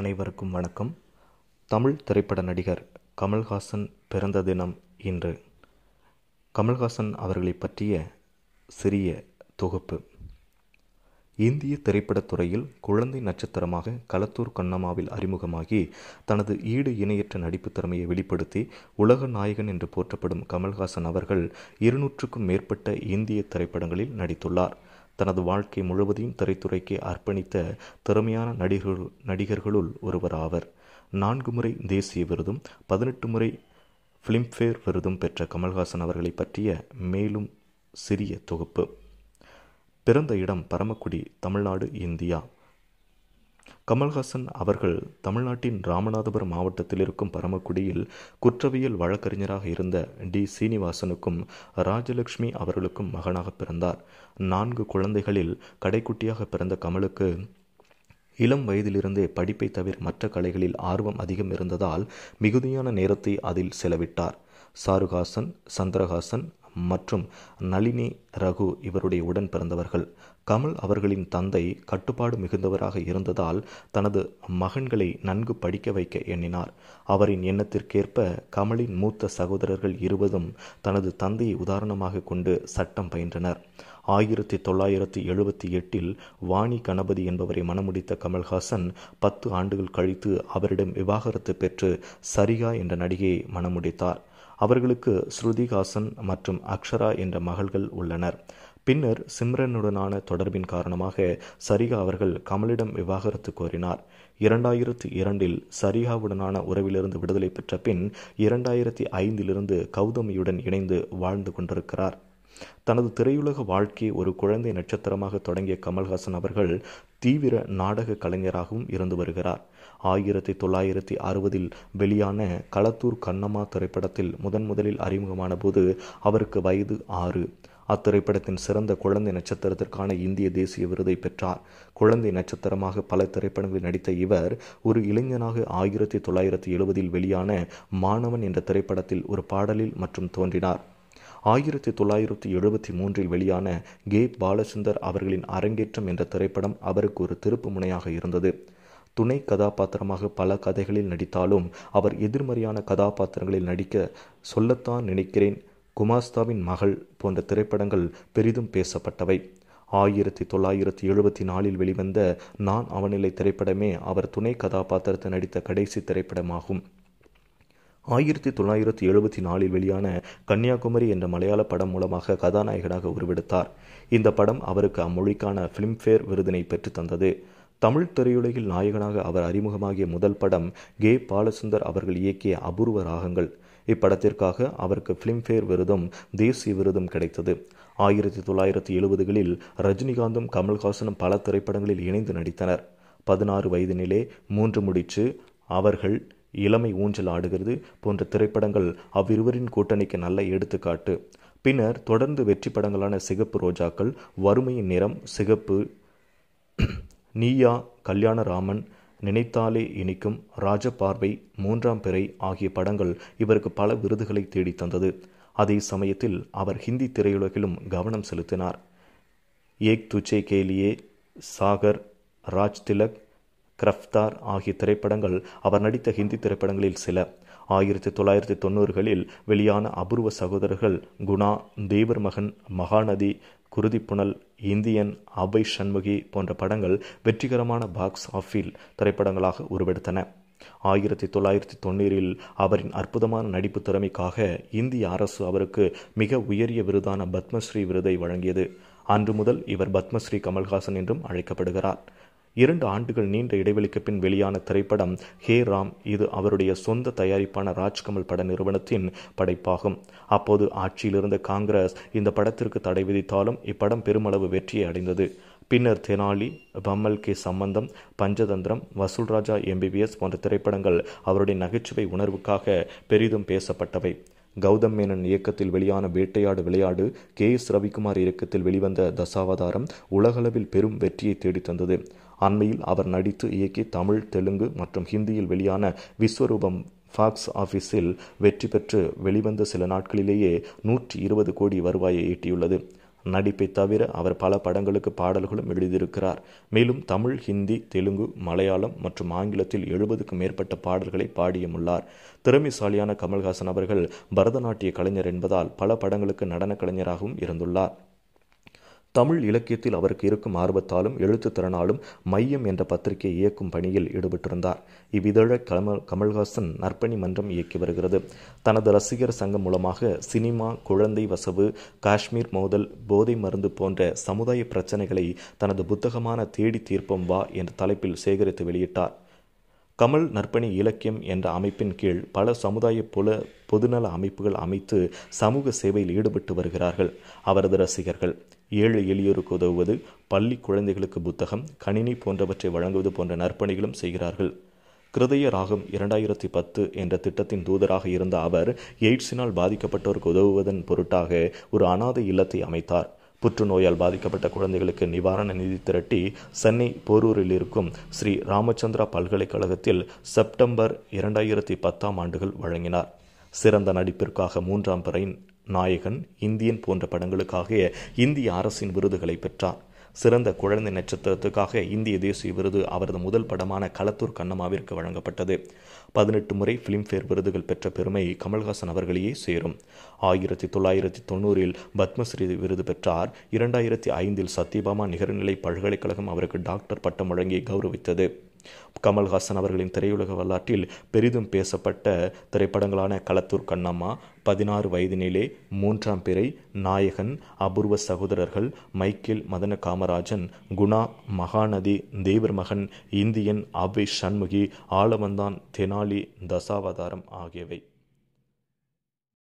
அனைவருக்கும் வணக்கம் தமிழ் திரைப்பட நடிகர் கமல்ஹாசன் பிறந்த தினம் இன்று கமல்ஹாசன் அவர்களை பற்றிய சிறிய தொகுப்பு இந்திய திரைப்படத்துறையில் குழந்தை நட்சத்திரமாக களத்தூர் கண்ணம்மாவில் அறிமுகமாகி தனது ஈடு இணையற்ற நடிப்பு திறமையை வெளிப்படுத்தி உலக நாயகன் என்று போற்றப்படும் கமல்ஹாசன் அவர்கள் இருநூற்றுக்கும் மேற்பட்ட இந்திய திரைப்படங்களில் நடித்துள்ளார் தனது வாழ்க்கை முழுவதையும் திரைத்துறைக்கு அர்ப்பணித்த திறமையான நடிகர்கள் நடிகர்களுள் ஒருவர் ஆவர் நான்கு முறை தேசிய விருதும் பதினெட்டு முறை ஃபிலிம்ஃபேர் விருதும் பெற்ற கமல்ஹாசன் அவர்களை பற்றிய மேலும் சிறிய தொகுப்பு பிறந்த இடம் பரமக்குடி தமிழ்நாடு இந்தியா கமல்ஹாசன் அவர்கள் தமிழ்நாட்டின் ராமநாதபுரம் மாவட்டத்தில் இருக்கும் பரமக்குடியில் குற்றவியல் வழக்கறிஞராக இருந்த டி சீனிவாசனுக்கும் ராஜலட்சுமி அவர்களுக்கும் மகனாக பிறந்தார் நான்கு குழந்தைகளில் கடைக்குட்டியாக பிறந்த கமலுக்கு இளம் வயதிலிருந்தே படிப்பை தவிர மற்ற கலைகளில் ஆர்வம் அதிகம் இருந்ததால் மிகுதியான நேரத்தை அதில் செலவிட்டார் சாருஹாசன் சந்திரஹாசன் மற்றும் நளினி ரகு இவருடைய உடன் பிறந்தவர்கள் கமல் அவர்களின் தந்தை கட்டுப்பாடு மிகுந்தவராக இருந்ததால் தனது மகன்களை நன்கு படிக்க வைக்க எண்ணினார் அவரின் எண்ணத்திற்கேற்ப கமலின் மூத்த சகோதரர்கள் இருவதும் தனது தந்தையை உதாரணமாக கொண்டு சட்டம் பயின்றனர் ஆயிரத்தி தொள்ளாயிரத்தி எழுபத்தி எட்டில் வாணி கணபதி என்பவரை மணமுடித்த கமல்ஹாசன் பத்து ஆண்டுகள் கழித்து அவரிடம் விவாகரத்து பெற்று சரிகா என்ற நடிகையை மனமுடித்தார் அவர்களுக்கு ஸ்ருதிஹாசன் மற்றும் அக்ஷரா என்ற மகள்கள் உள்ளனர் பின்னர் சிம்ரனுடனான தொடர்பின் காரணமாக சரிகா அவர்கள் கமலிடம் விவாகரத்து கோரினார் இரண்டாயிரத்தி இரண்டில் சரிகாவுடனான உறவிலிருந்து விடுதலை பெற்ற பின் இரண்டாயிரத்தி ஐந்திலிருந்து கௌதமியுடன் இணைந்து வாழ்ந்து கொண்டிருக்கிறார் தனது திரையுலக வாழ்க்கையை ஒரு குழந்தை நட்சத்திரமாக தொடங்கிய கமல்ஹாசன் அவர்கள் தீவிர நாடக கலைஞராகவும் இருந்து வருகிறார் ஆயிரத்தி தொள்ளாயிரத்தி அறுபதில் வெளியான களத்தூர் கண்ணம்மா திரைப்படத்தில் முதன் முதலில் அறிமுகமான போது அவருக்கு வயது ஆறு அத்திரைப்படத்தின் சிறந்த குழந்தை நட்சத்திரத்திற்கான இந்திய தேசிய விருதை பெற்றார் குழந்தை நட்சத்திரமாக பல திரைப்படங்களில் நடித்த இவர் ஒரு இளைஞனாக ஆயிரத்தி தொள்ளாயிரத்தி எழுபதில் வெளியான மாணவன் என்ற திரைப்படத்தில் ஒரு பாடலில் மற்றும் தோன்றினார் ஆயிரத்தி தொள்ளாயிரத்தி எழுபத்தி மூன்றில் வெளியான கே பாலசுந்தர் அவர்களின் அரங்கேற்றம் என்ற திரைப்படம் அவருக்கு ஒரு திருப்பு முனையாக இருந்தது துணை கதாபாத்திரமாக பல கதைகளில் நடித்தாலும் அவர் எதிர்மறையான கதாபாத்திரங்களில் நடிக்க சொல்லத்தான் நினைக்கிறேன் குமாஸ்தாவின் மகள் போன்ற திரைப்படங்கள் பெரிதும் பேசப்பட்டவை ஆயிரத்தி தொள்ளாயிரத்தி எழுபத்தி நாலில் வெளிவந்த நான் அவநிலை திரைப்படமே அவர் துணை கதாபாத்திரத்தை நடித்த கடைசி திரைப்படமாகும் ஆயிரத்தி தொள்ளாயிரத்தி எழுபத்தி நாலில் வெளியான கன்னியாகுமரி என்ற மலையாள படம் மூலமாக கதாநாயகனாக உருவெடுத்தார் இந்த படம் அவருக்கு அம்மொழிக்கான ஃபிலிம்ஃபேர் விருதினை பெற்று தந்தது தமிழ் திரையுலகில் நாயகனாக அவர் அறிமுகமாகிய முதல் படம் கே பாலசுந்தர் அவர்கள் இயக்கிய அபூர்வ ராகங்கள் இப்படத்திற்காக அவருக்கு பிலிம்பேர் விருதும் தேசிய விருதும் கிடைத்தது ஆயிரத்தி தொள்ளாயிரத்தி எழுபதுகளில் ரஜினிகாந்தும் கமல்ஹாசனும் பல திரைப்படங்களில் இணைந்து நடித்தனர் பதினாறு வயதினிலே மூன்று முடிச்சு அவர்கள் இளமை ஊஞ்சல் ஆடுகிறது போன்ற திரைப்படங்கள் அவ்விருவரின் கூட்டணிக்கு நல்ல எடுத்துக்காட்டு பின்னர் தொடர்ந்து வெற்றி படங்களான சிகப்பு ரோஜாக்கள் வறுமையின் நிறம் சிகப்பு நீயா கல்யாணராமன் நினைத்தாலே இனிக்கும் ராஜபார்வை மூன்றாம் பிறை ஆகிய படங்கள் இவருக்கு பல விருதுகளை தேடித்தந்தது அதே சமயத்தில் அவர் ஹிந்தி திரையுலகிலும் கவனம் செலுத்தினார் ஏக் துச்சே கேலியே சாகர் ராஜ் திலக் கிரஃப்தார் ஆகிய திரைப்படங்கள் அவர் நடித்த ஹிந்தி திரைப்படங்களில் சில ஆயிரத்தி தொள்ளாயிரத்தி தொண்ணூறுகளில் வெளியான அபூர்வ சகோதரர்கள் குணா தேவர் மகன் மகாநதி குருதிப்புணல் இந்தியன் அபய் சண்முகி போன்ற படங்கள் வெற்றிகரமான பாக்ஸ் ஆஃபில் திரைப்படங்களாக உருவெடுத்தன ஆயிரத்தி தொள்ளாயிரத்தி தொண்ணூறில் அவரின் அற்புதமான நடிப்பு திறமைக்காக இந்திய அரசு அவருக்கு மிக உயரிய விருதான பத்மஸ்ரீ விருதை வழங்கியது அன்று முதல் இவர் பத்மஸ்ரீ கமல்ஹாசன் என்றும் அழைக்கப்படுகிறார் இரண்டு ஆண்டுகள் நீண்ட இடைவெளிக்கு பின் வெளியான திரைப்படம் ஹே ராம் இது அவருடைய சொந்த தயாரிப்பான ராஜ்கமல் பட நிறுவனத்தின் படைப்பாகும் அப்போது ஆட்சியிலிருந்த காங்கிரஸ் இந்த படத்திற்கு தடை விதித்தாலும் இப்படம் பெருமளவு வெற்றியை அடைந்தது பின்னர் தெனாலி பம்மல் கே சம்பந்தம் பஞ்சதந்திரம் வசூல்ராஜா எம்பிபிஎஸ் போன்ற திரைப்படங்கள் அவருடைய நகைச்சுவை உணர்வுக்காக பெரிதும் பேசப்பட்டவை கௌதம் மேனன் இயக்கத்தில் வெளியான வேட்டையாடு விளையாடு கே எஸ் ரவிக்குமார் இயக்கத்தில் வெளிவந்த தசாவதாரம் உலகளவில் பெரும் வெற்றியை தேடித்தந்தது அண்மையில் அவர் நடித்து இயக்கி தமிழ் தெலுங்கு மற்றும் ஹிந்தியில் வெளியான விஸ்வரூபம் ஃபாக்ஸ் ஆஃபீஸில் வெற்றி பெற்று வெளிவந்த சில நாட்களிலேயே நூற்றி இருபது கோடி வருவாயை ஈட்டியுள்ளது நடிப்பை தவிர அவர் பல படங்களுக்கு பாடல்களும் எழுதியிருக்கிறார் மேலும் தமிழ் ஹிந்தி தெலுங்கு மலையாளம் மற்றும் ஆங்கிலத்தில் எழுபதுக்கும் மேற்பட்ட பாடல்களை பாடியுமுள்ளார் திறமைசாலியான கமல்ஹாசன் அவர்கள் பரதநாட்டிய கலைஞர் என்பதால் பல படங்களுக்கு நடன கலைஞராகவும் இருந்துள்ளார் தமிழ் இலக்கியத்தில் அவருக்கு இருக்கும் ஆர்வத்தாலும் எழுத்து திறனாலும் மையம் என்ற பத்திரிகை இயக்கும் பணியில் ஈடுபட்டிருந்தார் இவ்விதழ கமல் கமல்ஹாசன் நற்பணி மன்றம் இயக்கி வருகிறது தனது ரசிகர் சங்கம் மூலமாக சினிமா குழந்தை வசவு காஷ்மீர் மோதல் போதை மருந்து போன்ற சமுதாய பிரச்சனைகளை தனது புத்தகமான தேடி தீர்ப்பம் வா என்ற தலைப்பில் சேகரித்து வெளியிட்டார் கமல் நற்பணி இலக்கியம் என்ற அமைப்பின் கீழ் பல சமுதாய புல பொதுநல அமைப்புகள் அமைத்து சமூக சேவையில் ஈடுபட்டு வருகிறார்கள் அவரது ரசிகர்கள் ஏழை எளியோருக்கு உதவுவது பள்ளி குழந்தைகளுக்கு புத்தகம் கணினி போன்றவற்றை வழங்குவது போன்ற நற்பணிகளும் செய்கிறார்கள் கிருதய ராகம் இரண்டாயிரத்தி பத்து என்ற திட்டத்தின் தூதராக இருந்த அவர் எய்ட்ஸினால் பாதிக்கப்பட்டோருக்கு உதவுவதன் பொருட்டாக ஒரு அனாதை இல்லத்தை அமைத்தார் புற்றுநோயால் பாதிக்கப்பட்ட குழந்தைகளுக்கு நிவாரண நிதி திரட்டி சென்னை போரூரில் இருக்கும் ஸ்ரீ ராமச்சந்திரா பல்கலைக்கழகத்தில் செப்டம்பர் இரண்டாயிரத்தி பத்தாம் ஆண்டுகள் வழங்கினார் சிறந்த நடிப்பிற்காக மூன்றாம் பிறையின் நாயகன் இந்தியன் போன்ற படங்களுக்காக இந்திய அரசின் விருதுகளை பெற்றார் சிறந்த குழந்தை நட்சத்திரத்துக்காக இந்திய தேசிய விருது அவரது முதல் படமான களத்தூர் கண்ணமாவிற்கு வழங்கப்பட்டது பதினெட்டு முறை ஃபிலிம்ஃபேர் விருதுகள் பெற்ற பெருமை கமல்ஹாசன் அவர்களையே சேரும் ஆயிரத்தி தொள்ளாயிரத்தி தொண்ணூறில் பத்மஸ்ரீ விருது பெற்றார் இரண்டாயிரத்தி ஐந்தில் சத்யபாமா நிகர்நிலை பல்கலைக்கழகம் அவருக்கு டாக்டர் பட்டம் வழங்கி கௌரவித்தது கமல்ஹாசன் அவர்களின் திரையுலக வரலாற்றில் பெரிதும் பேசப்பட்ட திரைப்படங்களான களத்தூர் கண்ணம்மா பதினாறு வயதினிலே மூன்றாம் பிறை நாயகன் அபூர்வ சகோதரர்கள் மைக்கேல் மதன காமராஜன் குணா மகாநதி தேவர் மகன் இந்தியன் அபி சண்முகி ஆலவந்தான் தெனாலி தசாவதாரம் ஆகியவை